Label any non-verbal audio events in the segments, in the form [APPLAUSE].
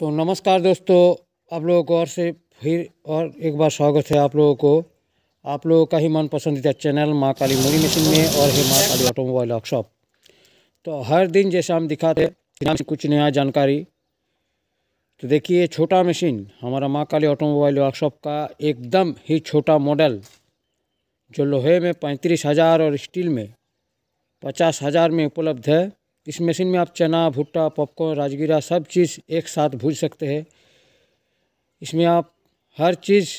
तो नमस्कार दोस्तों आप लोगों को और से फिर और एक बार स्वागत है आप लोगों को आप लोगों का ही मन पसंदीदा चैनल माँ काली मोरी मशीन में और है माँ काली ऑटोमोबाइल वर्कशॉप तो हर दिन जैसा हम दिखाते हैं कुछ नया जानकारी तो देखिए छोटा मशीन हमारा माँ काली ऑटोमोबाइल वर्कशॉप का एकदम ही छोटा मॉडल जो लोहे में पैंतीस हज़ार और स्टील में पचास हज़ार में उपलब्ध है इस मशीन में आप चना भुट्टा पॉपकॉर्न राजगीरा सब चीज़ एक साथ भूज सकते हैं इसमें आप हर चीज़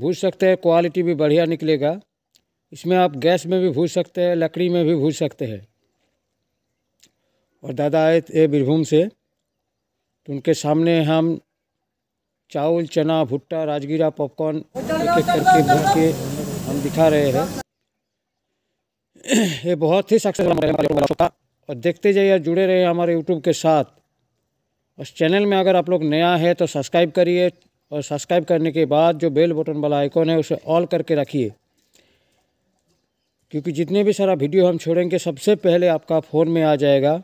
भूज सकते हैं क्वालिटी भी बढ़िया निकलेगा इसमें आप गैस में भी भूज सकते हैं लकड़ी में भी भूज सकते हैं और दादा आए थे बीरभूम से तो उनके सामने हम चावल चना भुट्टा राजगीरा पॉपकॉर्न एक एक करके भूज के हम दिखा रहे हैं [CLEARS THROAT] ये बहुत ही सक्सेसफुल और देखते जाइए जुड़े रहिए हमारे यूट्यूब के साथ उस चैनल में अगर आप लोग नया है तो सब्सक्राइब करिए और सब्सक्राइब करने के बाद जो बेल बटन वाला आइकॉन है उसे ऑल करके रखिए क्योंकि जितने भी सारा वीडियो हम छोड़ेंगे सबसे पहले आपका फ़ोन में आ जाएगा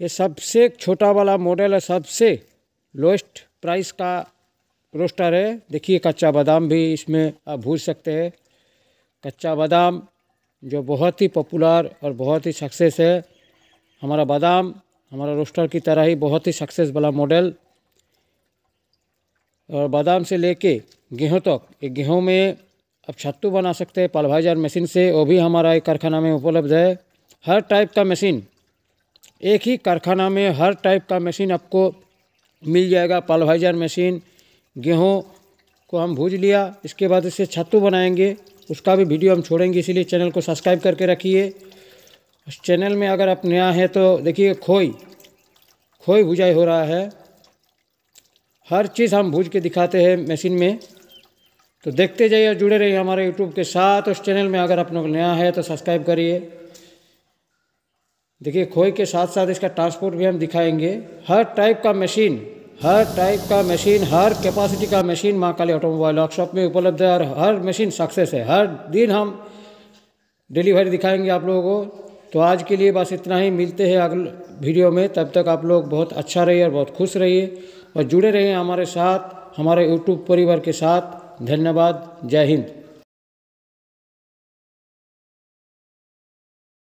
ये सबसे छोटा वाला मॉडल है सबसे लोएस्ट प्राइस का रोस्टर है देखिए कच्चा बादाम भी इसमें आप भूल सकते हैं कच्चा बादाम जो बहुत ही पॉपुलर और बहुत ही सक्सेस है हमारा बादाम हमारा रोस्टर की तरह ही बहुत ही सक्सेस वाला मॉडल और बादाम से लेके गेहूँ तक तो, गेहूँ में आप छत्तू बना सकते हैं पल्वाइजर मशीन से वो भी हमारा एक कारखाना में उपलब्ध है हर टाइप का मशीन एक ही कारखाना में हर टाइप का मशीन आपको मिल जाएगा पल्वाइजर मशीन गेहूँ को हम भूज लिया इसके बाद इसे छत्तू बनाएंगे उसका भी वीडियो हम छोड़ेंगे इसीलिए चैनल को सब्सक्राइब करके रखिए उस चैनल में अगर आप नया हैं तो देखिए खोई खोई भुजाई हो रहा है हर चीज़ हम भूज के दिखाते हैं मशीन में तो देखते जाइए और जुड़े रहिए हमारे यूट्यूब के साथ उस चैनल में अगर आप लोग नया है तो सब्सक्राइब करिए देखिए खोई के साथ साथ इसका ट्रांसपोर्ट भी हम दिखाएंगे हर टाइप का मशीन हर टाइप का मशीन हर कैपेसिटी का मशीन माँ काली ऑटोमोबाइल वर्कशॉप में उपलब्ध है और हर मशीन सक्सेस है हर दिन हम डिलीवरी दिखाएंगे आप लोगों को तो आज के लिए बस इतना ही मिलते हैं अगले वीडियो में तब तक आप लोग बहुत अच्छा रहिए और बहुत खुश रहिए और जुड़े रहिए हमारे साथ हमारे यूट्यूब परिवार के साथ धन्यवाद जय हिंद